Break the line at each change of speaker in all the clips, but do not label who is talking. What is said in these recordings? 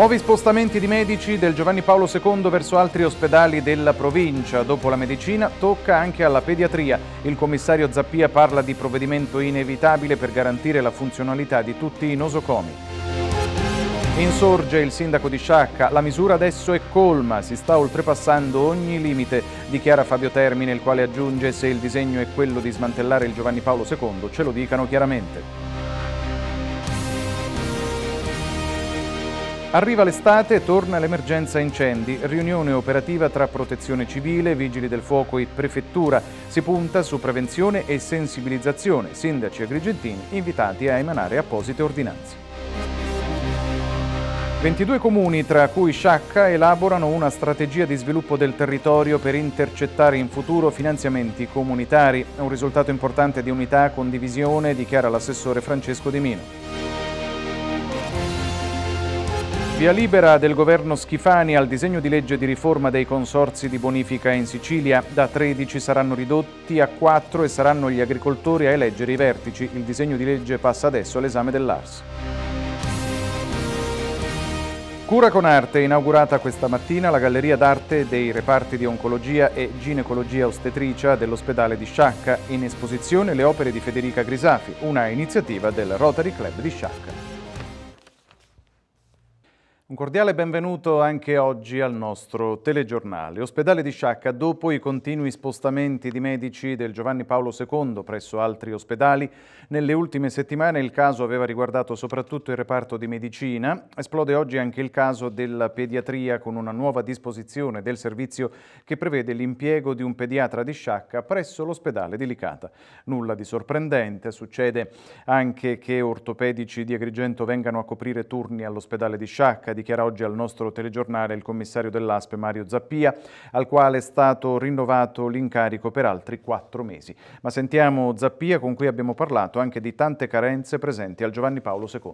Nuovi spostamenti di medici del Giovanni Paolo II verso altri ospedali della provincia. Dopo la medicina tocca anche alla pediatria. Il commissario Zappia parla di provvedimento inevitabile per garantire la funzionalità di tutti i nosocomi. Insorge il sindaco di Sciacca, la misura adesso è colma, si sta oltrepassando ogni limite, dichiara Fabio Termine, il quale aggiunge se il disegno è quello di smantellare il Giovanni Paolo II, ce lo dicano chiaramente. Arriva l'estate, torna l'emergenza incendi, riunione operativa tra protezione civile, vigili del fuoco e prefettura. Si punta su prevenzione e sensibilizzazione, sindaci agrigentini invitati a emanare apposite ordinanze. 22 comuni, tra cui Sciacca, elaborano una strategia di sviluppo del territorio per intercettare in futuro finanziamenti comunitari. Un risultato importante di unità condivisione, dichiara l'assessore Francesco Di Mino. Via libera del governo Schifani al disegno di legge di riforma dei consorzi di bonifica in Sicilia. Da 13 saranno ridotti a 4 e saranno gli agricoltori a eleggere i vertici. Il disegno di legge passa adesso all'esame dell'ARS. Cura con arte, inaugurata questa mattina la galleria d'arte dei reparti di oncologia e ginecologia ostetricia dell'ospedale di Sciacca, in esposizione le opere di Federica Grisafi, una iniziativa del Rotary Club di Sciacca. Un cordiale benvenuto anche oggi al nostro telegiornale. Ospedale di Sciacca, dopo i continui spostamenti di medici del Giovanni Paolo II presso altri ospedali, nelle ultime settimane il caso aveva riguardato soprattutto il reparto di medicina. Esplode oggi anche il caso della pediatria con una nuova disposizione del servizio che prevede l'impiego di un pediatra di Sciacca presso l'ospedale di Licata. Nulla di sorprendente, succede anche che ortopedici di Agrigento vengano a coprire turni all'ospedale di Sciacca dichiara oggi al nostro telegiornale il commissario dell'ASPE Mario Zappia, al quale è stato rinnovato l'incarico per altri quattro mesi. Ma sentiamo Zappia con cui abbiamo parlato anche di tante carenze presenti al Giovanni Paolo II.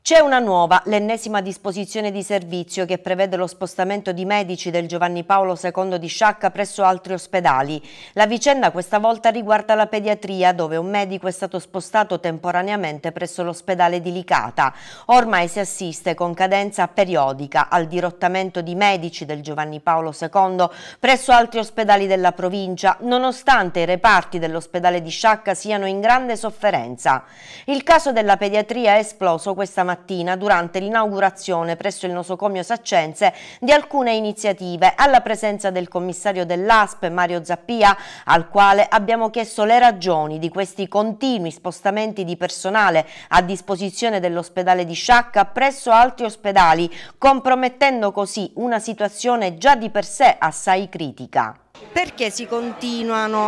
C'è una nuova, l'ennesima disposizione di servizio che prevede lo spostamento di medici del Giovanni Paolo II di Sciacca presso altri ospedali. La vicenda questa volta riguarda la pediatria dove un medico è stato spostato temporaneamente presso l'ospedale di Licata. Ormai si assiste con cadenza periodica al dirottamento di medici del Giovanni Paolo II presso altri ospedali della provincia, nonostante i reparti dell'ospedale di Sciacca siano in grande sofferenza. Il caso della pediatria è esploso questa mattina mattina durante l'inaugurazione presso il nosocomio Saccense di alcune iniziative alla presenza del commissario dell'ASP Mario Zappia al quale abbiamo chiesto le ragioni di questi continui spostamenti di personale a disposizione dell'ospedale di Sciacca presso altri ospedali compromettendo così una situazione già di per sé assai critica. Perché si,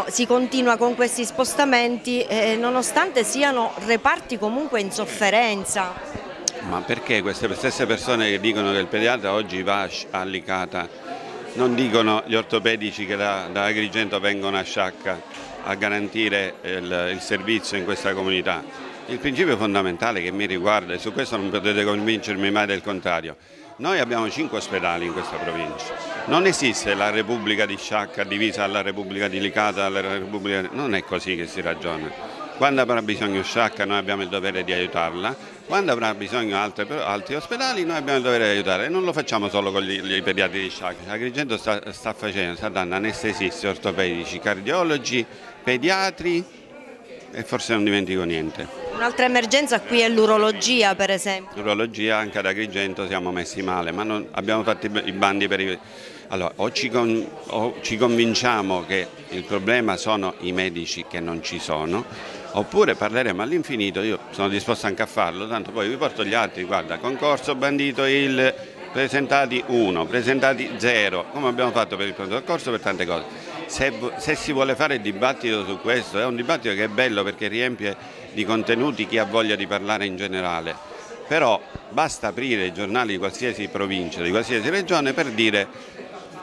si, continua con questi spostamenti eh, nonostante siano reparti comunque in sofferenza?
Ma perché queste stesse persone che dicono che il pediatra oggi va a Licata, non dicono gli ortopedici che da, da Agrigento vengono a Sciacca a garantire il, il servizio in questa comunità? Il principio fondamentale che mi riguarda, e su questo non potete convincermi mai del contrario, noi abbiamo cinque ospedali in questa provincia. Non esiste la Repubblica di Sciacca divisa alla Repubblica di Licata, alla Repubblica... non è così che si ragiona. Quando avrà bisogno Sciacca noi abbiamo il dovere di aiutarla quando avrà bisogno altri, altri ospedali noi abbiamo il dovere di aiutare e non lo facciamo solo con gli, gli pediatri di Sciacca. Agrigento sta, sta, facendo, sta dando anestesisti, ortopedici, cardiologi, pediatri e forse non dimentico niente.
Un'altra emergenza qui è l'urologia per esempio.
L'urologia anche ad Agrigento siamo messi male, ma non, abbiamo fatto i bandi per i... Allora, o ci, con, o ci convinciamo che il problema sono i medici che non ci sono, oppure parleremo all'infinito, io sono disposto anche a farlo, tanto poi vi porto gli altri, guarda, concorso bandito il presentati 1, presentati 0, come abbiamo fatto per il concorso per tante cose. Se, se, si vuole fare il dibattito su questo, è un dibattito che è bello perché riempie di contenuti chi ha voglia di parlare in generale, però basta aprire i giornali di qualsiasi provincia, di qualsiasi regione per dire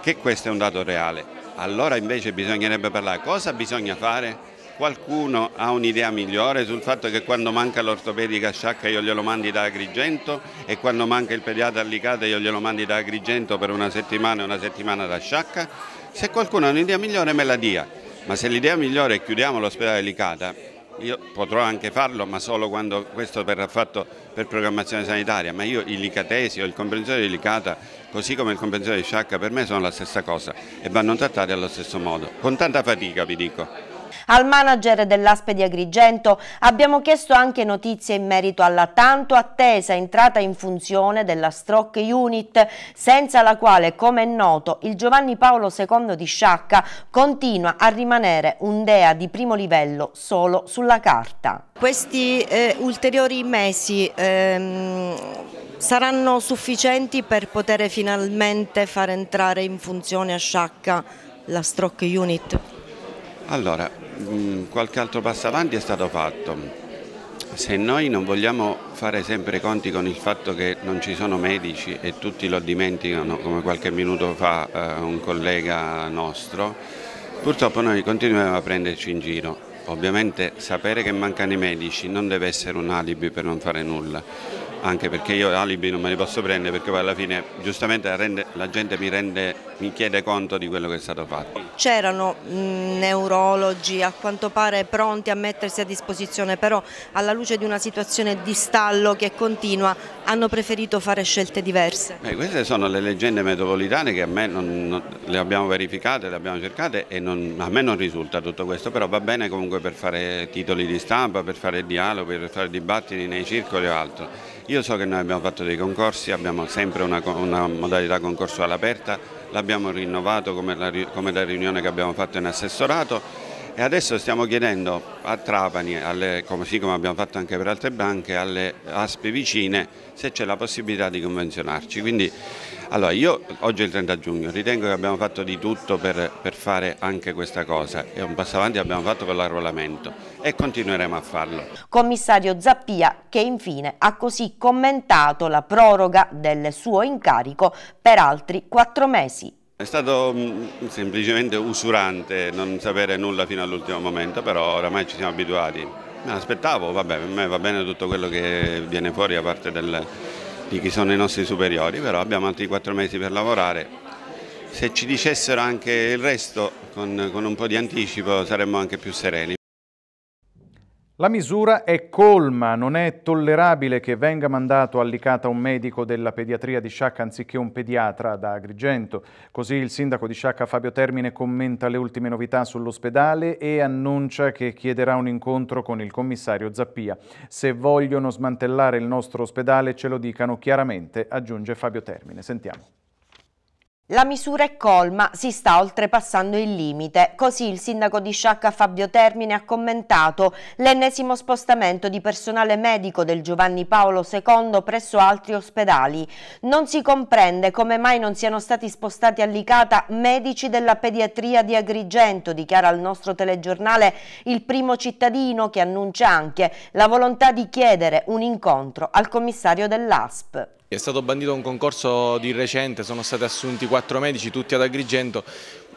che questo è un dato reale. Allora invece bisognerebbe parlare cosa bisogna fare qualcuno ha un'idea migliore sul fatto che quando manca l'ortopedica sciacca io glielo mandi da Agrigento e quando manca il pediatra Allicata io glielo mandi da Agrigento per una settimana e una settimana da sciacca? Se qualcuno ha un'idea migliore me la dia, ma se l'idea migliore è chiudiamo l'ospedale Licata, io potrò anche farlo, ma solo quando questo verrà fatto per programmazione sanitaria, ma io i licatesi o il comprensore di Licata, così come il comprensore di Sciacca, per me sono la stessa cosa e vanno trattati allo stesso modo, con tanta fatica vi dico.
Al manager dell'Aspe di Agrigento abbiamo chiesto anche notizie in merito alla tanto attesa entrata in funzione della Stroke Unit, senza la quale, come è noto, il Giovanni Paolo II di Sciacca continua a rimanere un DEA di primo livello solo sulla carta. Questi eh, ulteriori mesi ehm, saranno sufficienti per poter finalmente far entrare in funzione a Sciacca la Stroke Unit?
Allora, Mm, qualche altro passo avanti è stato fatto. Se noi non vogliamo fare sempre conti con il fatto che non ci sono medici e tutti lo dimenticano come qualche minuto fa eh, un collega nostro, purtroppo noi continuiamo a prenderci in giro. Ovviamente sapere che mancano i medici non deve essere un alibi per non fare nulla anche perché io alibi non me li posso prendere perché poi alla fine giustamente la, rende, la gente mi, rende, mi, chiede conto di quello che è stato fatto.
C'erano mm, neurologi a quanto pare pronti a mettersi a disposizione, però alla luce di una situazione di stallo che continua hanno preferito fare scelte diverse.
Beh, queste sono le leggende metropolitane che a me non, non, le abbiamo verificate, le abbiamo cercate e non, a me non risulta tutto questo, però va bene comunque per fare titoli di stampa, per fare dialogo, per fare dibattiti nei circoli o altro. Io so che noi abbiamo fatto dei concorsi, abbiamo sempre una, una modalità concorsuale aperta, l'abbiamo rinnovato come la, come la riunione che abbiamo fatto in assessorato e adesso stiamo chiedendo a Trapani, alle, così come abbiamo fatto anche per altre banche, alle ASPE vicine se c'è la possibilità di convenzionarci. Quindi allora, io oggi è il 30 giugno, ritengo che abbiamo fatto di tutto per, per fare anche questa cosa. È un passo avanti che abbiamo fatto con l'arruolamento e continueremo a farlo.
Commissario Zappia che infine ha così commentato la proroga del suo incarico per altri quattro mesi.
È stato mm, semplicemente usurante non sapere nulla fino all'ultimo momento, però oramai ci siamo abituati. Aspettavo, vabbè, per me va bene tutto quello che viene fuori a parte del di chi sono i nostri superiori, però abbiamo altri quattro mesi per lavorare. Se ci dicessero anche il resto con, con un po' di anticipo saremmo anche più sereni.
La misura è colma, non è tollerabile che venga mandato all'ICATA un medico della pediatria di Sciacca anziché un pediatra da Agrigento. Così il sindaco di Sciacca Fabio Termine commenta le ultime novità sull'ospedale e annuncia che chiederà un incontro con il commissario Zappia. Se vogliono smantellare il nostro ospedale ce lo dicano chiaramente, aggiunge Fabio Termine. Sentiamo.
La misura è colma, si sta oltrepassando il limite. Così il sindaco di Sciacca Fabio Termine ha commentato l'ennesimo spostamento di personale medico del Giovanni Paolo II presso altri ospedali. Non si comprende come mai non siano stati spostati a Licata medici della pediatria di Agrigento, dichiara al nostro telegiornale il primo cittadino che annuncia anche la volontà di chiedere un incontro al commissario dell'ASP.
È stato bandito un concorso di recente, sono stati assunti quattro medici, tutti ad Agrigento,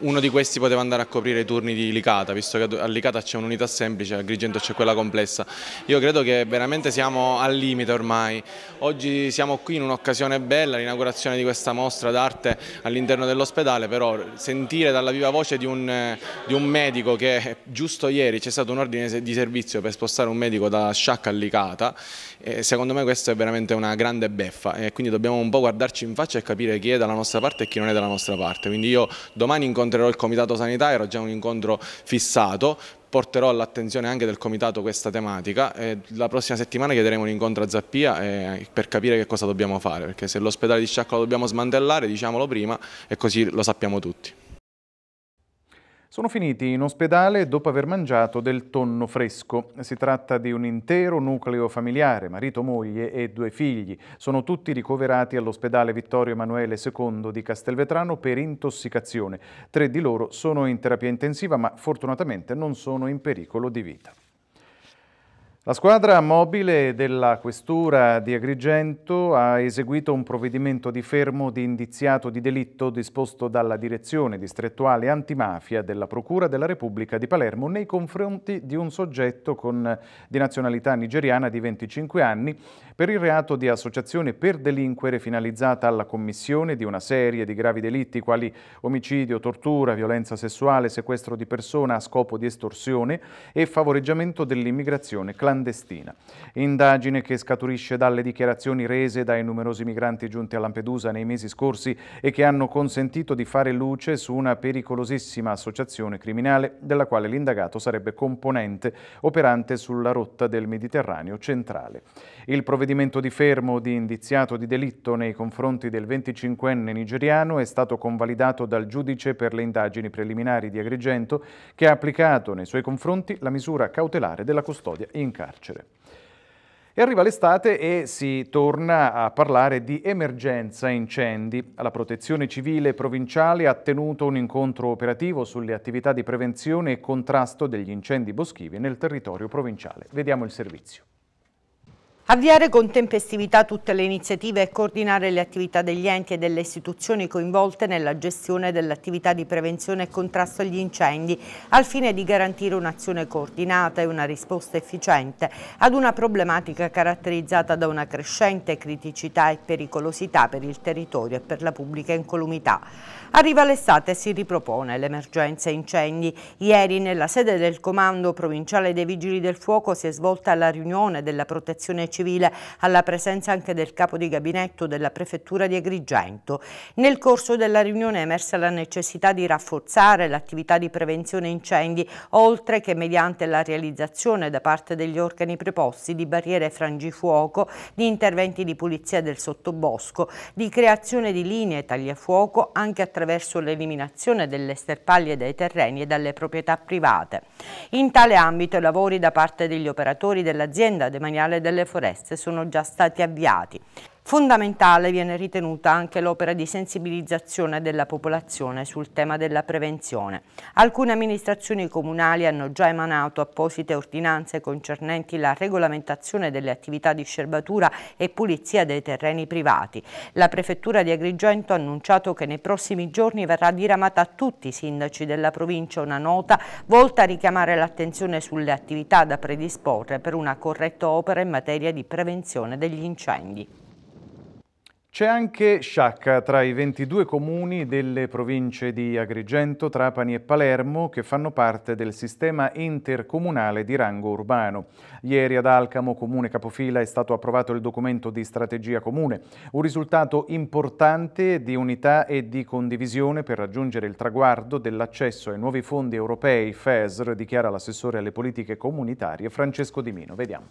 uno di questi poteva andare a coprire i turni di Licata, visto che a Licata c'è un'unità semplice, a Grigento c'è quella complessa. Io credo che veramente siamo al limite ormai. Oggi siamo qui in un'occasione bella, l'inaugurazione di questa mostra d'arte all'interno dell'ospedale, però sentire dalla viva voce di un, di un medico che giusto ieri c'è stato un ordine di servizio per spostare un medico da Sciacca a Licata, eh, secondo me questo è veramente una grande beffa e quindi dobbiamo un po' guardarci in faccia e capire chi è dalla nostra parte e chi non è dalla nostra parte. Quindi io domani incontro incontrerò il Comitato Sanità, era già un incontro fissato, porterò all'attenzione anche del Comitato questa tematica e la prossima settimana chiederemo un incontro a Zappia eh, per capire che cosa dobbiamo fare, perché se l'ospedale di Sciacqua lo dobbiamo smantellare diciamolo prima e così lo sappiamo tutti.
Sono finiti in ospedale dopo aver mangiato del tonno fresco. Si tratta di un intero nucleo familiare, marito, moglie e due figli. Sono tutti ricoverati all'ospedale Vittorio Emanuele II di Castelvetrano per intossicazione. Tre di loro sono in terapia intensiva ma fortunatamente non sono in pericolo di vita. La squadra mobile della Questura di Agrigento ha eseguito un provvedimento di fermo di indiziato di delitto disposto dalla Direzione Distrettuale Antimafia della Procura della Repubblica di Palermo nei confronti di un soggetto con, di nazionalità nigeriana di 25 anni per il reato di associazione per delinquere finalizzata alla commissione di una serie di gravi delitti quali omicidio, tortura, violenza sessuale, sequestro di persona a scopo di estorsione e favoreggiamento dell'immigrazione clandestina clandestina. Indagine che scaturisce dalle dichiarazioni rese dai numerosi migranti giunti a Lampedusa nei mesi scorsi e che hanno consentito di fare luce su una pericolosissima associazione criminale della quale l'indagato sarebbe componente operante sulla rotta del Mediterraneo centrale. Il provvedimento di fermo di indiziato di delitto nei confronti del 25enne nigeriano è stato convalidato dal giudice per le indagini preliminari di Agrigento che ha applicato nei suoi confronti la misura cautelare della custodia in carcere carcere. E arriva l'estate e si torna a parlare di emergenza incendi. La protezione civile provinciale ha tenuto un incontro operativo sulle attività di prevenzione e contrasto degli incendi boschivi nel territorio provinciale. Vediamo il servizio.
Avviare con tempestività tutte le iniziative e coordinare le attività degli enti e delle istituzioni coinvolte nella gestione dell'attività di prevenzione e contrasto agli incendi, al fine di garantire un'azione coordinata e una risposta efficiente ad una problematica caratterizzata da una crescente criticità e pericolosità per il territorio e per la pubblica incolumità. Arriva l'estate e si ripropone l'emergenza incendi. Ieri nella sede del Comando Provinciale dei Vigili del Fuoco si è svolta la riunione della Protezione Civile alla presenza anche del Capo di Gabinetto della Prefettura di Agrigento. Nel corso della riunione è emersa la necessità di rafforzare l'attività di prevenzione incendi, oltre che mediante la realizzazione da parte degli organi preposti di barriere frangifuoco, di interventi di pulizia del sottobosco, di creazione di linee tagliafuoco anche attraverso attraverso l'eliminazione delle sterpaglie dai terreni e dalle proprietà private. In tale ambito i lavori da parte degli operatori dell'azienda demaniale delle foreste sono già stati avviati. Fondamentale viene ritenuta anche l'opera di sensibilizzazione della popolazione sul tema della prevenzione. Alcune amministrazioni comunali hanno già emanato apposite ordinanze concernenti la regolamentazione delle attività di scerbatura e pulizia dei terreni privati. La prefettura di Agrigento ha annunciato che nei prossimi giorni verrà diramata a tutti i sindaci della provincia una nota volta a richiamare l'attenzione sulle attività da predisporre per una corretta opera in materia di prevenzione degli incendi.
C'è anche sciacca tra i 22 comuni delle province di Agrigento, Trapani e Palermo che fanno parte del sistema intercomunale di rango urbano. Ieri ad Alcamo, comune capofila, è stato approvato il documento di strategia comune, un risultato importante di unità e di condivisione per raggiungere il traguardo dell'accesso ai nuovi fondi europei FESR, dichiara l'assessore alle politiche comunitarie Francesco Di Mino. Vediamo.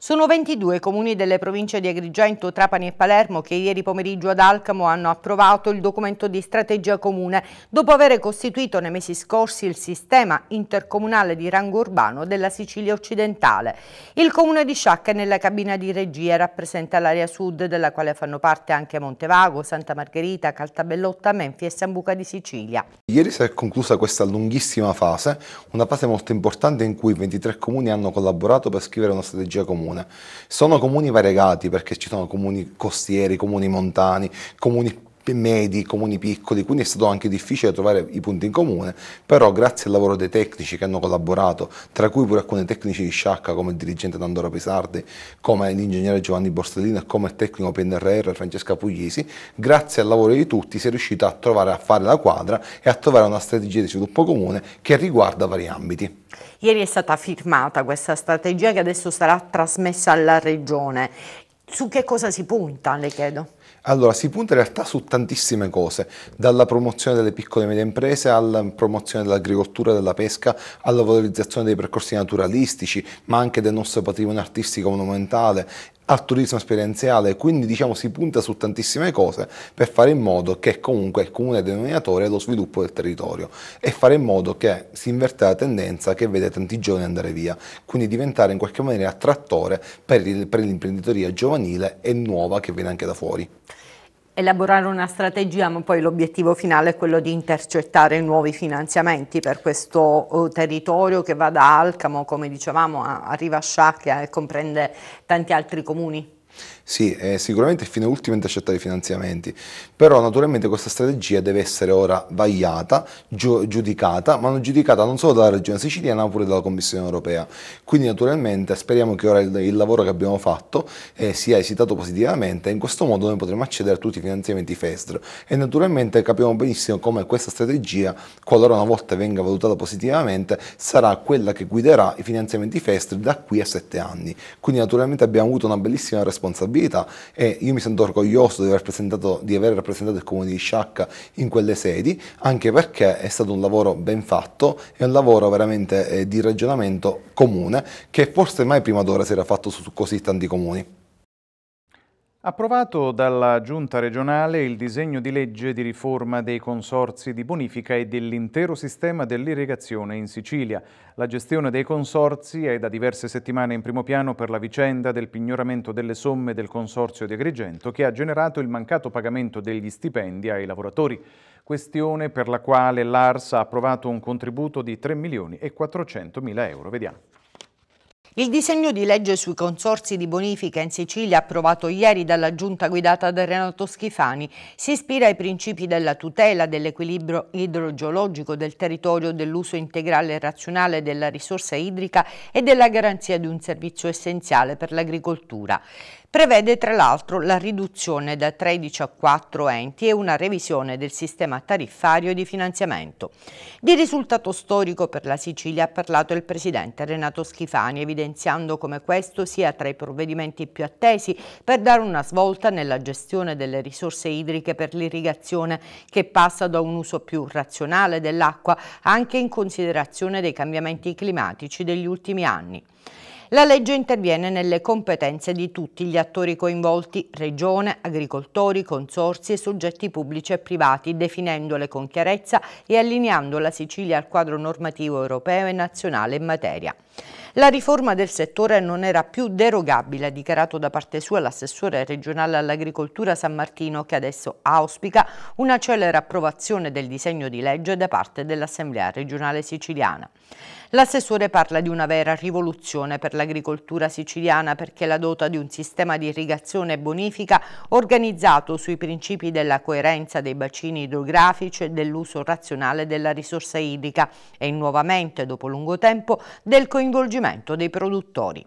Sono 22 comuni delle province di Agrigento, Trapani e Palermo che ieri pomeriggio ad Alcamo hanno approvato il documento di strategia comune dopo aver costituito nei mesi scorsi il sistema intercomunale di rango urbano della Sicilia occidentale. Il comune di Sciacca è nella cabina di regia rappresenta l'area sud della quale fanno parte anche Montevago, Santa Margherita, Caltabellotta, Menfi e Sambuca di Sicilia.
Ieri si è conclusa questa lunghissima fase, una fase molto importante in cui 23 comuni hanno collaborato per scrivere una strategia comune comune. Sono comuni variegati perché ci sono comuni costieri, comuni montani, comuni medi, comuni piccoli, quindi è stato anche difficile trovare i punti in comune, però grazie al lavoro dei tecnici che hanno collaborato, tra cui pure alcuni tecnici di sciacca come il dirigente Dandoro Pisardi, come l'ingegnere Giovanni Borsellino e come il tecnico PNRR Francesca Puglisi, grazie al lavoro di tutti si è riuscita a trovare a fare la quadra e a trovare una strategia di sviluppo comune che riguarda vari ambiti.
Ieri è stata firmata questa strategia che adesso sarà trasmessa alla Regione. Su che cosa si punta, le chiedo?
Allora, si punta in realtà su tantissime cose, dalla promozione delle piccole e medie imprese alla promozione dell'agricoltura, della pesca, alla valorizzazione dei percorsi naturalistici, ma anche del nostro patrimonio artistico monumentale al turismo esperienziale, quindi diciamo si punta su tantissime cose per fare in modo che comunque il comune denominatore è lo sviluppo del territorio e fare in modo che si inverta la tendenza che vede tanti giovani andare via, quindi diventare in qualche maniera attrattore per, il, per l'imprenditoria giovanile e nuova che viene anche da fuori
elaborare una strategia, ma poi l'obiettivo finale è quello di intercettare nuovi finanziamenti per questo eh, territorio che va da Alcamo, come dicevamo, arriva a Sciacchia e comprende tanti altri comuni.
Sì, è sicuramente il fine ultimo è intercettare i finanziamenti, però naturalmente questa strategia deve essere ora vagliata, giudicata, ma non giudicata non solo dalla Regione Siciliana ma pure dalla Commissione Europea. Quindi naturalmente speriamo che ora il, il lavoro che abbiamo fatto eh, sia esitato positivamente e in questo modo noi potremo accedere a tutti i finanziamenti FESDR e naturalmente capiamo benissimo come questa strategia, qualora una volta venga valutata positivamente, sarà quella che guiderà i finanziamenti FESDR da qui a sette anni. Quindi naturalmente abbiamo avuto una bellissima responsabilità vita e io mi sento orgoglioso di aver, di aver rappresentato il comune di Sciacca in quelle sedi, anche perché è stato un lavoro ben fatto, è un lavoro veramente eh, di ragionamento comune che forse mai prima d'ora si era fatto su così tanti comuni.
Approvato dalla Giunta regionale il disegno di legge di riforma dei consorzi di bonifica e dell'intero sistema dell'irrigazione in Sicilia. La gestione dei consorzi è da diverse settimane in primo piano per la vicenda del pignoramento delle somme del consorzio di Agrigento che ha generato il mancato pagamento degli stipendi ai lavoratori, questione per la quale l'ARS ha approvato un contributo di 3 milioni e 400 mila euro. Vediamo.
Il disegno di legge sui consorsi di bonifica in Sicilia approvato ieri dalla giunta guidata da Renato Schifani si ispira ai principi della tutela dell'equilibrio idrogeologico del territorio, dell'uso integrale e razionale della risorsa idrica e della garanzia di un servizio essenziale per l'agricoltura. Prevede tra l'altro la riduzione da 13 a 4 enti e una revisione del sistema tariffario di finanziamento. Di risultato storico per la Sicilia ha parlato il presidente Renato Schifani, evidenziando come questo sia tra i provvedimenti più attesi per dare una svolta nella gestione delle risorse idriche per l'irrigazione, che passa da un uso più razionale dell'acqua anche in considerazione dei cambiamenti climatici degli ultimi anni. La legge interviene nelle competenze di tutti gli attori coinvolti, regione, agricoltori, consorsi e soggetti pubblici e privati, definendole con chiarezza e allineando la Sicilia al quadro normativo europeo e nazionale in materia. La riforma del settore non era più derogabile, ha dichiarato da parte sua l'assessore regionale all'agricoltura San Martino che adesso auspica una celere approvazione del disegno di legge da parte dell'Assemblea regionale siciliana. L'assessore parla di una vera rivoluzione per l'agricoltura siciliana perché la dota di un sistema di irrigazione e bonifica organizzato sui principi della coerenza dei bacini idrografici e dell'uso razionale della risorsa idrica e nuovamente, dopo lungo tempo, del coinvolgimento dei produttori.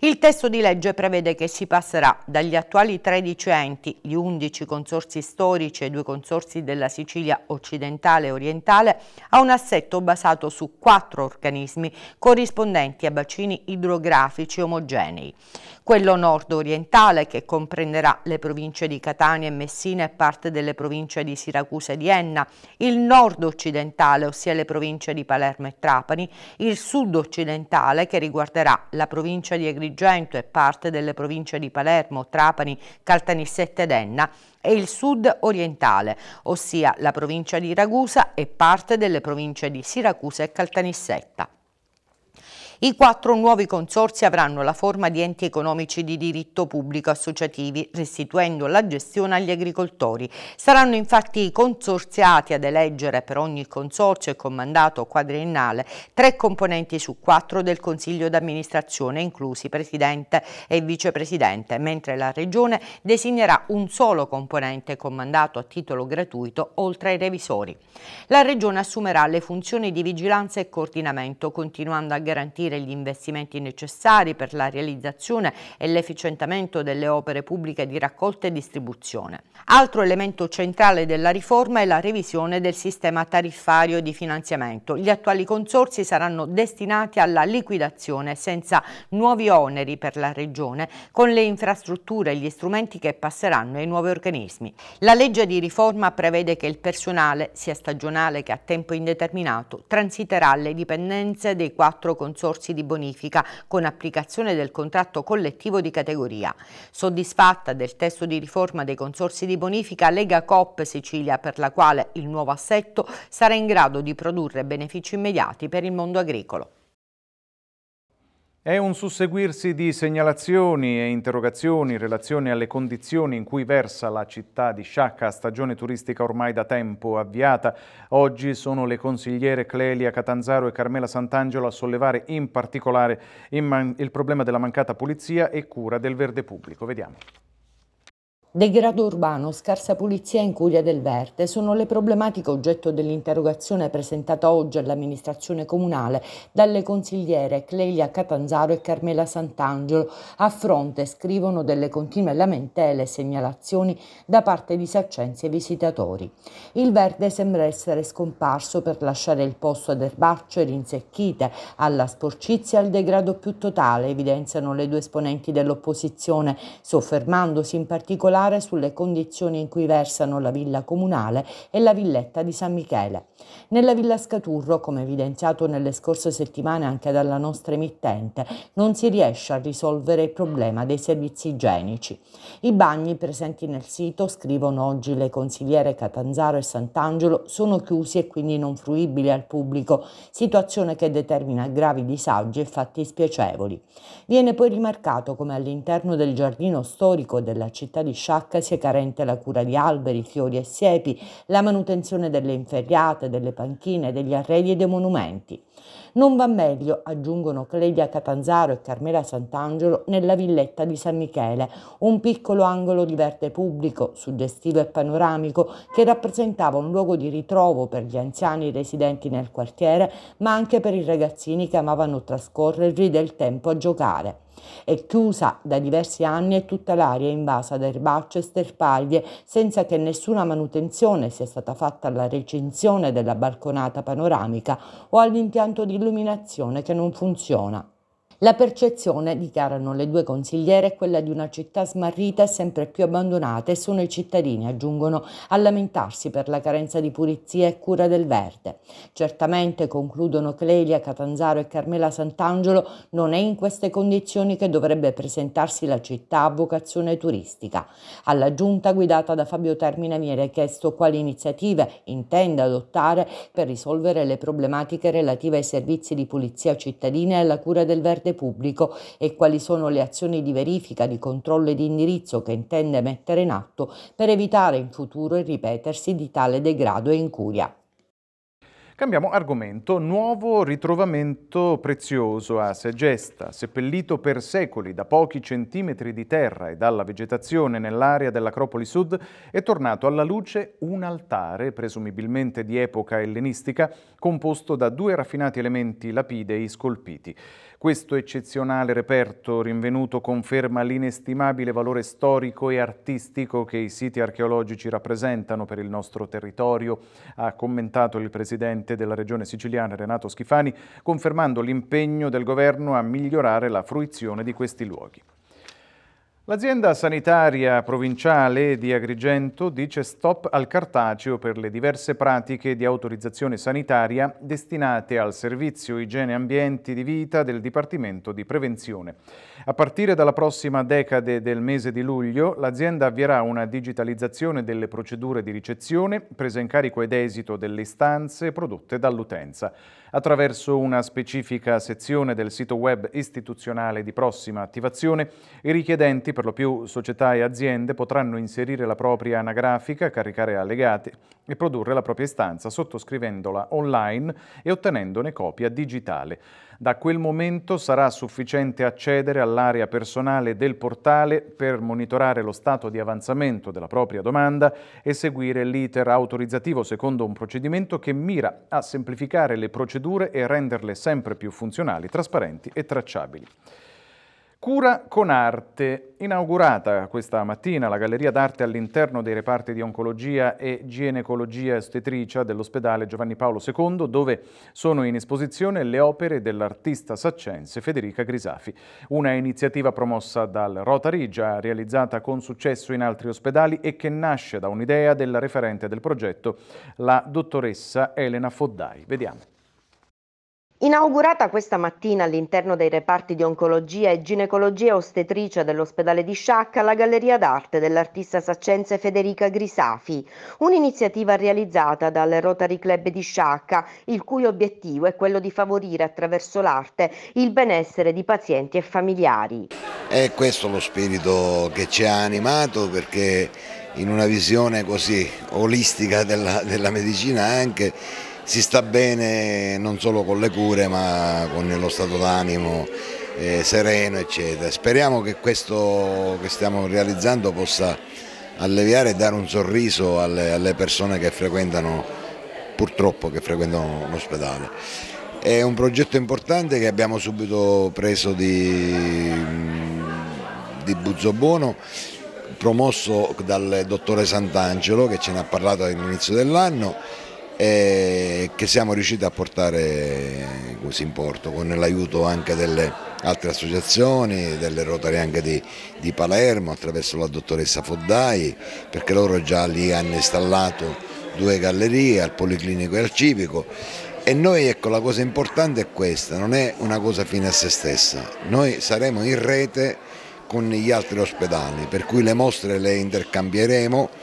Il testo di legge prevede che si passerà dagli attuali 13 enti, gli 11 consorsi storici e due consorsi della Sicilia occidentale e orientale, a un assetto basato su quattro organizzazioni microorganismi corrispondenti a bacini idrografici omogenei. Quello nord-orientale, che comprenderà le province di Catania e Messina e parte delle province di Siracusa e di Enna, il nord-occidentale, ossia le province di Palermo e Trapani, il sud-occidentale, che riguarderà la provincia di Agrigento e parte delle province di Palermo, Trapani, Caltanissette ed Enna, e il sud orientale, ossia la provincia di Ragusa e parte delle province di Siracusa e Caltanissetta. I quattro nuovi consorsi avranno la forma di enti economici di diritto pubblico associativi, restituendo la gestione agli agricoltori. Saranno infatti i consorziati ad eleggere per ogni consorzio e comandato quadriennale tre componenti su quattro del Consiglio d'amministrazione, inclusi Presidente e Vicepresidente, mentre la Regione designerà un solo componente comandato a titolo gratuito oltre ai revisori. La Regione assumerà le funzioni di vigilanza e coordinamento, continuando a garantire garantire gli investimenti necessari per la realizzazione e l'efficientamento delle opere pubbliche di raccolta e distribuzione. Altro elemento centrale della riforma è la revisione del sistema tariffario di finanziamento. Gli attuali consorsi saranno destinati alla liquidazione senza nuovi oneri per la Regione con le infrastrutture e gli strumenti che passeranno ai nuovi organismi. La legge di riforma prevede che il personale, sia stagionale che a tempo indeterminato, transiterà alle dipendenze dei quattro consorsi ricorsi di bonifica con applicazione del contratto collettivo di categoria. Soddisfatta del testo di riforma dei consorsi di bonifica Lega Coop Sicilia per la quale il nuovo assetto sarà in grado di produrre benefici immediati per il mondo agricolo.
È un susseguirsi di segnalazioni e interrogazioni in relazione alle condizioni in cui versa la città di Sciacca, stagione turistica ormai da tempo avviata. Oggi sono le consigliere Clelia Catanzaro e Carmela Sant'Angelo a sollevare in particolare il problema della mancata pulizia e cura del verde pubblico. Vediamo.
Degrado urbano, scarsa pulizia e incuria del verde sono le problematiche oggetto dell'interrogazione presentata oggi all'amministrazione comunale dalle consigliere Clelia Catanzaro e Carmela Sant'Angelo a fronte, scrivono, delle continue lamentele e segnalazioni da parte di saccenzi e visitatori. Il verde sembra essere scomparso per lasciare il posto ad erbacce rinsecchite, alla sporcizia e al degrado più totale, evidenziano le due esponenti dell'opposizione, soffermandosi in particolare particolare sulle condizioni in cui versano la villa comunale e la villetta di San Michele. Nella villa Scaturro, come evidenziato nelle scorse settimane anche dalla nostra emittente, non si riesce a risolvere il problema dei servizi igienici. I bagni presenti nel sito, scrivono oggi le consigliere Catanzaro e Sant'Angelo, sono chiusi e quindi non fruibili al pubblico, situazione che determina gravi disagi e fatti spiacevoli. Viene poi rimarcato come all'interno del giardino storico della città di Sciacca sciacca sia carente la cura di alberi, fiori e siepi, la manutenzione delle inferriate, delle panchine, degli arredi e dei monumenti. Non va meglio, aggiungono Clelia Catanzaro e Carmela Sant'Angelo, nella villetta di San Michele, un piccolo angolo di verde pubblico, suggestivo e panoramico, che rappresentava un luogo di ritrovo per gli anziani residenti nel quartiere, ma anche per i ragazzini che amavano trascorrere del tempo a giocare. È chiusa da diversi anni e tutta l'area è invasa da erbacce e sterpaglie senza che nessuna manutenzione sia stata fatta alla recinzione della balconata panoramica o all'impianto di illuminazione che non funziona. La percezione, dichiarano le due consigliere, è quella di una città smarrita e sempre più abbandonata e sono i cittadini, aggiungono, a lamentarsi per la carenza di pulizia e cura del verde. Certamente, concludono Clelia Catanzaro e Carmela Sant'Angelo, non è in queste condizioni che dovrebbe presentarsi la città a vocazione turistica. Alla giunta guidata da Fabio Termina viene chiesto quali iniziative intende adottare per risolvere le problematiche relative ai servizi di pulizia cittadina e alla cura del verde dell'ente pubblico e quali sono le azioni di verifica, di controllo e di indirizzo che intende mettere in atto per evitare in futuro il ripetersi di tale degrado e incuria.
Cambiamo argomento, nuovo ritrovamento prezioso a Segesta, seppellito per secoli da pochi centimetri di terra e dalla vegetazione nell'area dell'Acropoli Sud, è tornato alla luce un altare, presumibilmente di epoca ellenistica, composto da due raffinati elementi lapidei scolpiti. Questo eccezionale reperto rinvenuto conferma l'inestimabile valore storico e artistico che i siti archeologici rappresentano per il nostro territorio, ha commentato il presidente della regione siciliana Renato Schifani, confermando l'impegno del governo a migliorare la fruizione di questi luoghi. L'azienda sanitaria provinciale di Agrigento dice stop al cartaceo per le diverse pratiche di autorizzazione sanitaria destinate al servizio igiene e ambienti di vita del Dipartimento di Prevenzione. A partire dalla prossima decade del mese di luglio, l'azienda avvierà una digitalizzazione delle procedure di ricezione, presa in carico ed esito delle istanze prodotte dall'utenza. Attraverso una specifica sezione del sito web istituzionale di prossima attivazione, i richiedenti clienti, per lo più società e aziende, potranno inserire la propria anagrafica, caricare allegati e produrre la propria istanza sottoscrivendola online e ottenendone copia digitale. Da quel momento sarà sufficiente accedere all'area personale del portale per monitorare lo stato di avanzamento della propria domanda e seguire l'iter autorizzativo secondo un procedimento che mira a semplificare le procedure e renderle sempre più funzionali, trasparenti e tracciabili. Cura con arte. Inaugurata questa mattina la galleria d'arte all'interno dei reparti di oncologia e ginecologia ostetricia dell'ospedale Giovanni Paolo II, dove sono in esposizione le opere dell'artista saccense Federica Grisafi. Una iniziativa promossa dal Rotary, già realizzata con successo in altri ospedali e che nasce da un'idea della referente del progetto, la dottoressa Elena Foddai. Vediamo.
Inaugurata questa mattina all'interno dei reparti di oncologia e ginecologia ostetricia dell'ospedale di Sciacca la Galleria d'arte dell'artista saccense Federica Grisafi, un'iniziativa realizzata dal Rotary Club di Sciacca, il cui obiettivo è quello di favorire attraverso l'arte il benessere di pazienti e familiari. È
questo lo spirito che ci ha animato perché in una visione così olistica della, della medicina anche si sta bene non solo con le cure ma con lo stato d'animo eh, sereno eccetera. Speriamo che questo che stiamo realizzando possa alleviare e dare un sorriso alle, alle persone che frequentano, purtroppo che frequentano l'ospedale. È un progetto importante che abbiamo subito preso di, mm, di Buono, promosso dal dottore Sant'Angelo che ce ne ha parlato all'inizio dell'anno e che siamo riusciti a portare così in porto con l'aiuto anche delle altre associazioni, delle Rotary anche di, di Palermo attraverso la dottoressa Foddai perché loro già lì hanno installato due gallerie al Policlinico e al Civico e noi ecco la cosa importante è questa, non è una cosa fine a se stessa, noi saremo in rete con gli altri ospedali per cui le mostre le intercambieremo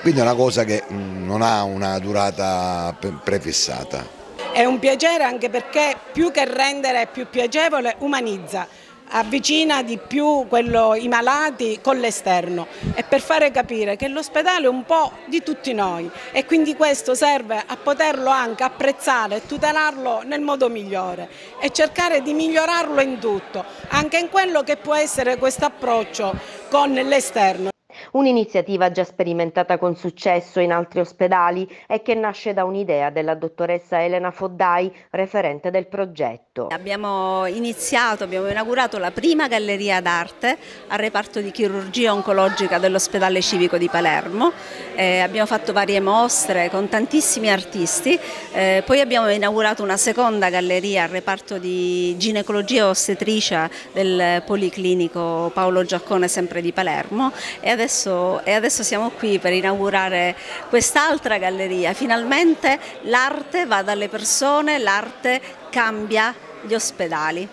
quindi è una cosa che mm, non ha una durata prefissata.
È un piacere anche perché più che rendere più piacevole umanizza, avvicina di più quello, i malati con l'esterno e per fare capire che l'ospedale è un po' di tutti noi e quindi questo serve a poterlo anche apprezzare e tutelarlo nel modo migliore e cercare di migliorarlo in tutto, anche in quello che può essere questo approccio con l'esterno
un'iniziativa già sperimentata con successo in altri ospedali e che nasce da un'idea della dottoressa Elena Foddai, referente del progetto. Abbiamo iniziato, abbiamo inaugurato la prima galleria d'arte al reparto di chirurgia oncologica dell'ospedale civico di Palermo, eh, abbiamo fatto varie mostre con tantissimi artisti, eh, poi abbiamo inaugurato una seconda galleria al reparto di ginecologia ostetricia del Policlinico Paolo Giaccone sempre di Palermo e adesso adesso, e adesso siamo qui per inaugurare quest'altra galleria. Finalmente l'arte va dalle persone, l'arte cambia gli ospedali.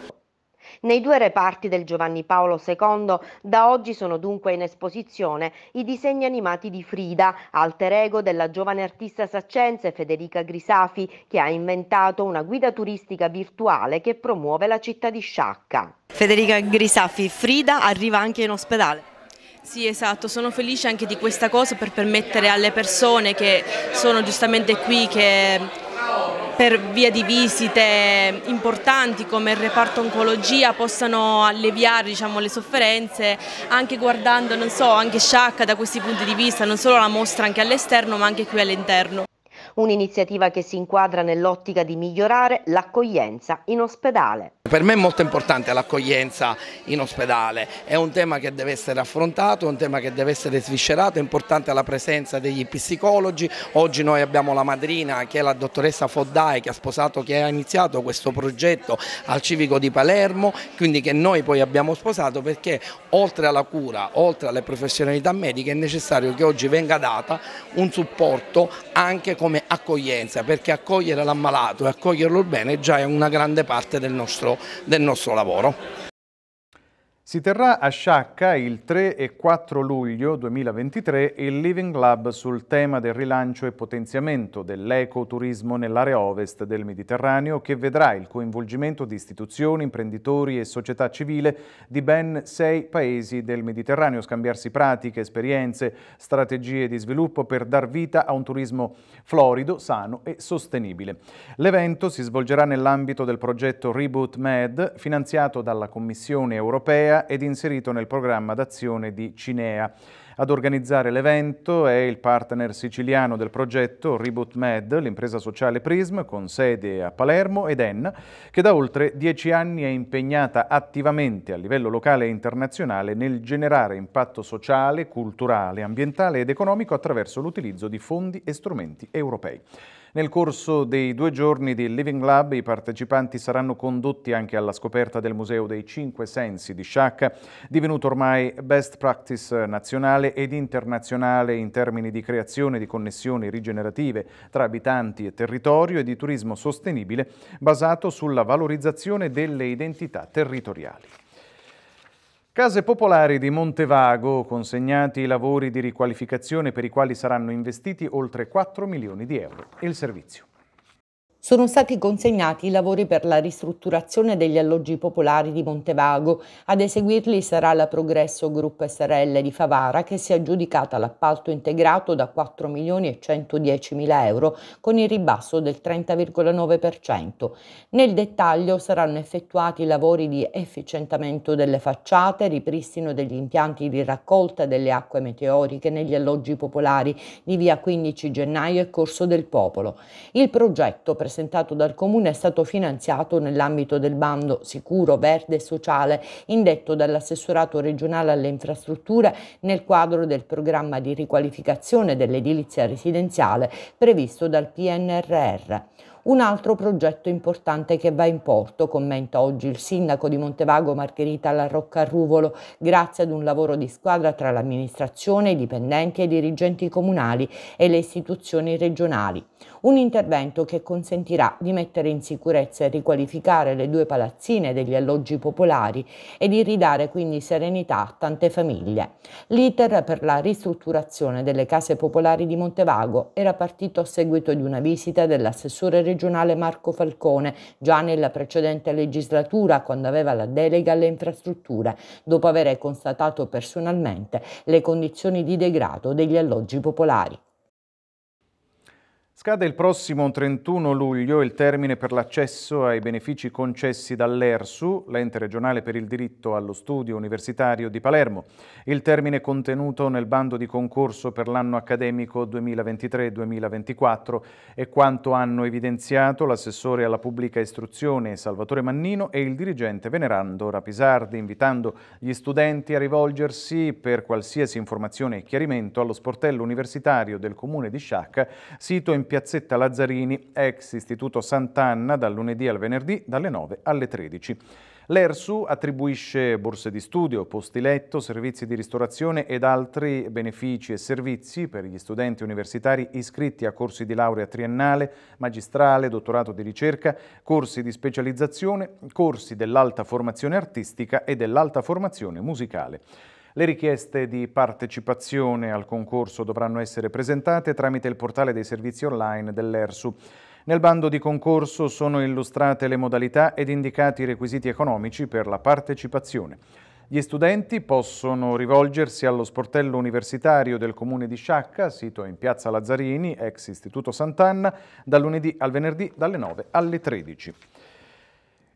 Nei due reparti del Giovanni Paolo II da oggi sono dunque in esposizione i disegni animati di Frida, alter ego della giovane artista saccense Federica Grisafi, che ha inventato una guida turistica virtuale che promuove la città di Sciacca. Federica Grisafi, Frida arriva anche in ospedale. Sì, esatto, sono felice anche di questa cosa per permettere alle
persone che sono giustamente qui, che per via di visite importanti come il reparto oncologia possano alleviare diciamo, le sofferenze anche guardando non so, anche Sciacca da questi punti di vista, non solo la mostra anche
all'esterno ma anche qui all'interno un'iniziativa che si inquadra nell'ottica di migliorare l'accoglienza in ospedale.
Per me è molto importante l'accoglienza in ospedale, è un tema che deve essere affrontato, è un tema che deve essere sviscerato, è importante la presenza degli psicologi, oggi noi abbiamo la madrina che è la dottoressa Foddai che ha sposato, che ha iniziato questo progetto al civico di Palermo, quindi che noi poi abbiamo sposato perché oltre alla cura, oltre alle professionalità mediche è necessario che oggi venga data un supporto anche come accoglienza, perché accogliere l'ammalato e accoglierlo bene
già è una grande parte del nostro, del nostro lavoro. Si terrà a Sciacca il 3 e 4 luglio 2023 il Living Lab sul tema del rilancio e potenziamento dell'ecoturismo nell'area ovest del Mediterraneo che vedrà il coinvolgimento di istituzioni, imprenditori e società civile di ben sei paesi del Mediterraneo, scambiarsi pratiche, esperienze, strategie di sviluppo per dar vita a un turismo florido, sano e sostenibile. L'evento si svolgerà nell'ambito del progetto Reboot Med finanziato dalla Commissione europea europea ed inserito nel programma d'azione di Cinea. Ad organizzare l'evento è il partner siciliano del progetto Reboot Med, l'impresa sociale Prism con sede a Palermo ed Enna, che da oltre dieci anni è impegnata attivamente a livello locale e internazionale nel generare impatto sociale, culturale, ambientale ed economico attraverso l'utilizzo di fondi e strumenti europei. Nel corso dei due giorni di Living Lab i partecipanti saranno condotti anche alla scoperta del Museo dei Cinque Sensi di Sciacca, divenuto ormai best practice nazionale ed internazionale in termini di creazione di connessioni rigenerative tra abitanti e territorio e di turismo sostenibile basato sulla valorizzazione delle identità territoriali. Case Popolari di Montevago, consegnati i lavori di riqualificazione per i quali saranno investiti oltre 4 milioni di euro. Il servizio
sono stati consegnati i lavori per la ristrutturazione degli alloggi popolari di Montevago. Ad eseguirli sarà la Progresso Group SRL di Favara che si è aggiudicata l'appalto integrato da 4 milioni e 110 mila euro con il ribasso del 30,9%. Nel dettaglio saranno effettuati i lavori di efficientamento delle facciate, ripristino degli impianti di raccolta delle acque meteoriche negli alloggi popolari di via 15 gennaio e Corso del Popolo. Il progetto presentato presentato dal Comune è stato finanziato nell'ambito del bando Sicuro, Verde e Sociale indetto dall'assessorato regionale alle infrastrutture nel quadro del programma di riqualificazione dell'edilizia residenziale previsto dal PNRR un altro progetto importante che va in porto, commenta oggi il sindaco di Montevago Margherita Larroccarruvolo, grazie ad un lavoro di squadra tra l'amministrazione, i dipendenti e i dirigenti comunali e le istituzioni regionali. Un intervento che consentirà di mettere in sicurezza e riqualificare le due palazzine degli alloggi popolari e di ridare quindi serenità a tante famiglie. L'iter per la ristrutturazione delle case popolari di Montevago era partito a seguito di una visita dell'assessore regionale regionale Marco Falcone, già nella precedente legislatura quando aveva la delega alle infrastrutture, dopo aver constatato personalmente le condizioni di degrado degli alloggi popolari.
Scade il prossimo 31 luglio il termine per l'accesso ai benefici concessi dall'ERSU, l'ente regionale per il diritto allo studio universitario di Palermo. Il termine contenuto nel bando di concorso per l'anno accademico 2023-2024 è quanto hanno evidenziato l'assessore alla pubblica istruzione Salvatore Mannino e il dirigente Venerando Rapisardi, invitando gli studenti a rivolgersi per qualsiasi informazione e chiarimento allo sportello universitario del comune di Sciacca, sito in piazza Piazzetta Lazzarini, ex Istituto Sant'Anna, dal lunedì al venerdì, dalle 9 alle 13. L'ERSU attribuisce borse di studio, posti letto, servizi di ristorazione ed altri benefici e servizi per gli studenti universitari iscritti a corsi di laurea triennale, magistrale, dottorato di ricerca, corsi di specializzazione, corsi dell'alta formazione artistica e dell'alta formazione musicale. Le richieste di partecipazione al concorso dovranno essere presentate tramite il portale dei servizi online dell'ERSU. Nel bando di concorso sono illustrate le modalità ed indicati i requisiti economici per la partecipazione. Gli studenti possono rivolgersi allo sportello universitario del comune di Sciacca, sito in piazza Lazzarini, ex istituto Sant'Anna, dal lunedì al venerdì dalle 9 alle 13.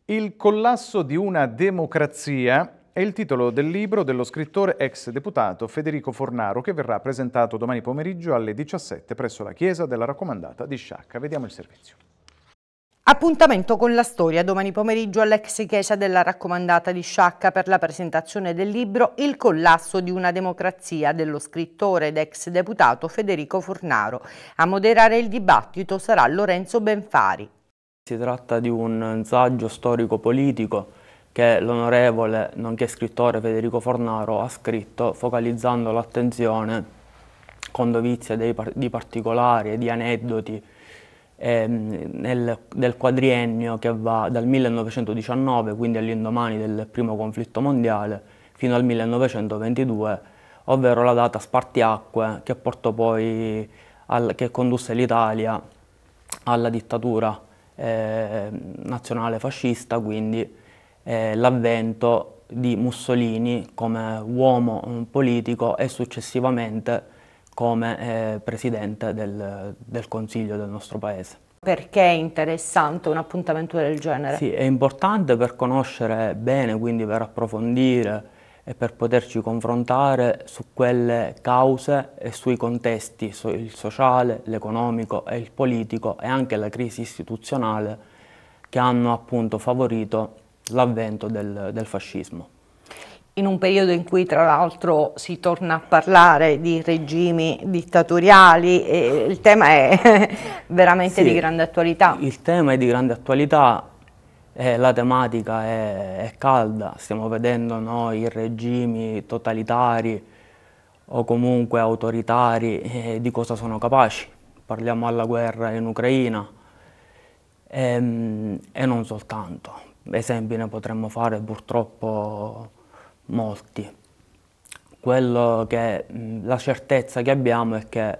Il collasso di una democrazia è il titolo del libro dello scrittore ex deputato Federico Fornaro che verrà presentato domani pomeriggio alle 17 presso la chiesa della raccomandata di Sciacca. Vediamo il servizio.
Appuntamento con la storia domani pomeriggio all'ex chiesa della raccomandata di Sciacca per la presentazione del libro Il collasso di una democrazia dello scrittore ed ex deputato Federico Fornaro. A moderare il dibattito sarà Lorenzo Benfari.
Si tratta di un saggio storico-politico che l'onorevole, nonché scrittore Federico Fornaro, ha scritto focalizzando l'attenzione con dovizia par di particolari e di aneddoti ehm, nel, del quadriennio che va dal 1919, quindi all'indomani del primo conflitto mondiale, fino al 1922, ovvero la data spartiacque che, al, che condusse l'Italia alla dittatura eh, nazionale fascista, quindi eh, l'avvento di Mussolini come uomo mm, politico e successivamente come eh, presidente del, del Consiglio del nostro Paese.
Perché è interessante un appuntamento del genere? Sì, è
importante per conoscere bene, quindi per approfondire e per poterci confrontare su quelle cause e sui contesti, su il sociale, l'economico e il politico e anche la crisi istituzionale che hanno appunto favorito l'avvento del, del fascismo.
In un periodo in cui tra l'altro si torna a parlare di regimi dittatoriali, il tema è veramente sì, di grande attualità.
Il tema è di grande attualità, eh, la tematica è, è, calda, stiamo vedendo noi regimi totalitari o comunque autoritari eh, di cosa sono capaci. Parliamo alla guerra in Ucraina ehm, e non soltanto, esempi ne potremmo fare purtroppo molti. Quello che, la certezza che abbiamo è che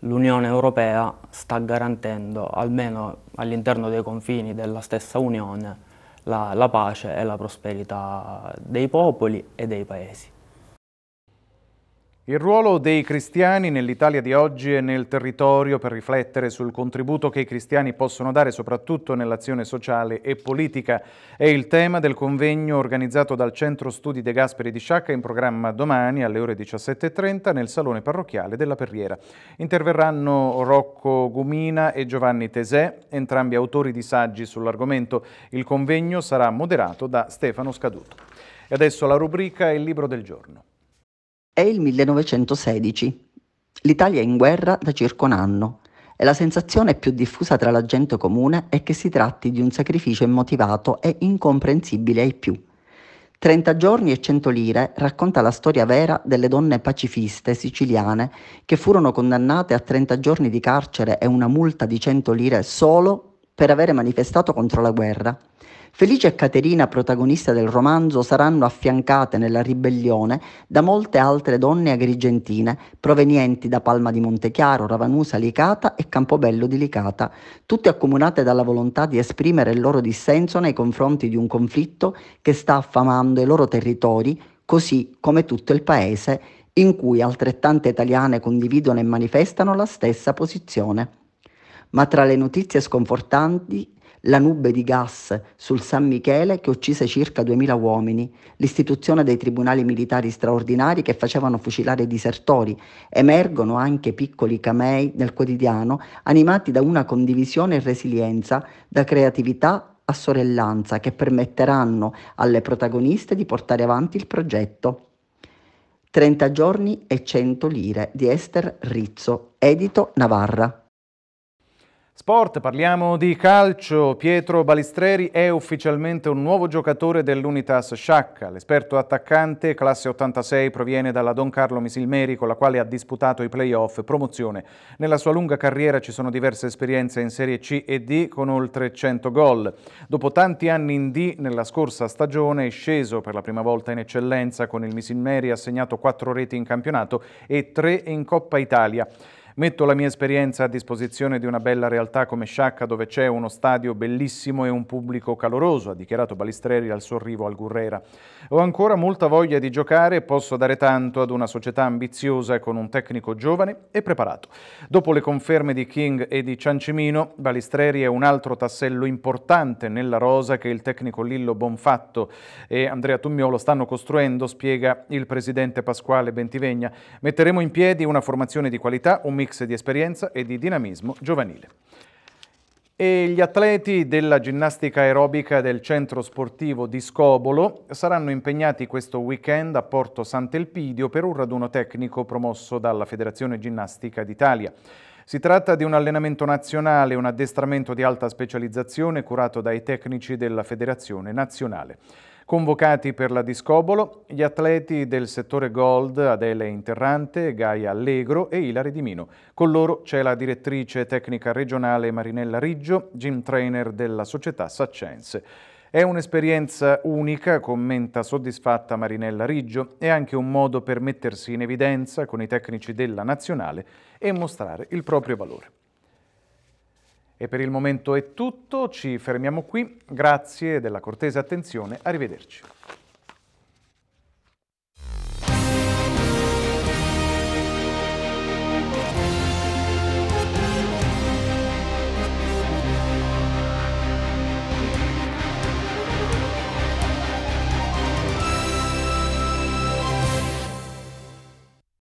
l'Unione Europea sta garantendo, almeno all'interno dei confini della stessa
Unione, la, la pace e la prosperità dei popoli e dei paesi. Il ruolo dei cristiani nell'Italia di oggi e nel territorio per riflettere sul contributo che i cristiani possono dare soprattutto nell'azione sociale e politica è il tema del convegno organizzato dal Centro Studi De Gasperi di Sciacca in programma domani alle ore 17.30 nel Salone Parrocchiale della Perriera. Interverranno Rocco Gumina e Giovanni Tesè, entrambi autori di saggi sull'argomento. Il convegno sarà moderato da Stefano Scaduto. E adesso la rubrica Il libro del giorno.
È il 1916. L'Italia è in guerra da circa un anno e la sensazione più diffusa tra la gente comune è che si tratti di un sacrificio immotivato e incomprensibile ai più. 30 giorni e 100 lire racconta la storia vera delle donne pacifiste siciliane che furono condannate a 30 giorni di carcere e una multa di 100 lire solo per avere manifestato contro la guerra. Felice e Caterina, protagonista del romanzo, saranno affiancate nella ribellione da molte altre donne agrigentine provenienti da Palma di Montechiaro, Ravanusa, Licata e Campobello di Licata, tutte accomunate dalla volontà di esprimere il loro dissenso nei confronti di un conflitto che sta affamando i loro territori, così come tutto il paese, in cui altrettante italiane condividono e manifestano la stessa posizione. Ma tra le notizie sconfortanti la nube di gas sul San Michele che uccise circa 2000 uomini, l'istituzione dei tribunali militari straordinari che facevano fucilare i disertori. Emergono anche piccoli camei nel quotidiano animati da una condivisione e resilienza, da creatività a sorellanza che permetteranno alle protagoniste di portare avanti il progetto. 30 giorni e 100 lire di Esther Rizzo, edito Navarra.
Sport, parliamo di calcio. Pietro Balistreri è ufficialmente un nuovo giocatore dell'Unitas Sciacca. L'esperto attaccante, classe 86, proviene dalla Don Carlo Misilmeri con la quale ha disputato i playoff promozione. Nella sua lunga carriera ci sono diverse esperienze in Serie C e D con oltre 100 gol. Dopo tanti anni in D, nella scorsa stagione è sceso per la prima volta in eccellenza con il Misilmeri, ha segnato 4 reti in campionato e 3 in Coppa Italia. Metto la mia esperienza a disposizione di una bella realtà come Sciacca dove c'è uno stadio bellissimo e un pubblico caloroso, ha dichiarato Balistreri al suo arrivo al Gurrera. Ho ancora molta voglia di giocare e posso dare tanto ad una società ambiziosa con un tecnico giovane e preparato. Dopo le conferme di King e di Ciancimino, Balistreri è un altro tassello importante nella rosa che il tecnico Lillo Bonfatto e Andrea Tummiolo stanno costruendo, spiega il presidente Pasquale Bentivegna. Metteremo in piedi una formazione di qualità, un mix di esperienza e di dinamismo giovanile. E gli atleti della ginnastica aerobica del centro sportivo di Scobolo saranno impegnati questo weekend a Porto Sant'Elpidio per un raduno tecnico promosso dalla Federazione Ginnastica d'Italia. Si tratta di un allenamento nazionale, un addestramento di alta specializzazione curato dai tecnici della Federazione Nazionale. Convocati per la discobolo gli atleti del settore Gold Adele Interrante, Gaia Allegro e Ilari Di Mino. Con loro c'è la direttrice tecnica regionale Marinella Riggio, gym trainer della società Saccense. È un'esperienza unica, commenta soddisfatta Marinella Riggio, è anche un modo per mettersi in evidenza con i tecnici della nazionale e mostrare il proprio valore. E per il momento è tutto, ci fermiamo qui, grazie della cortese attenzione, arrivederci.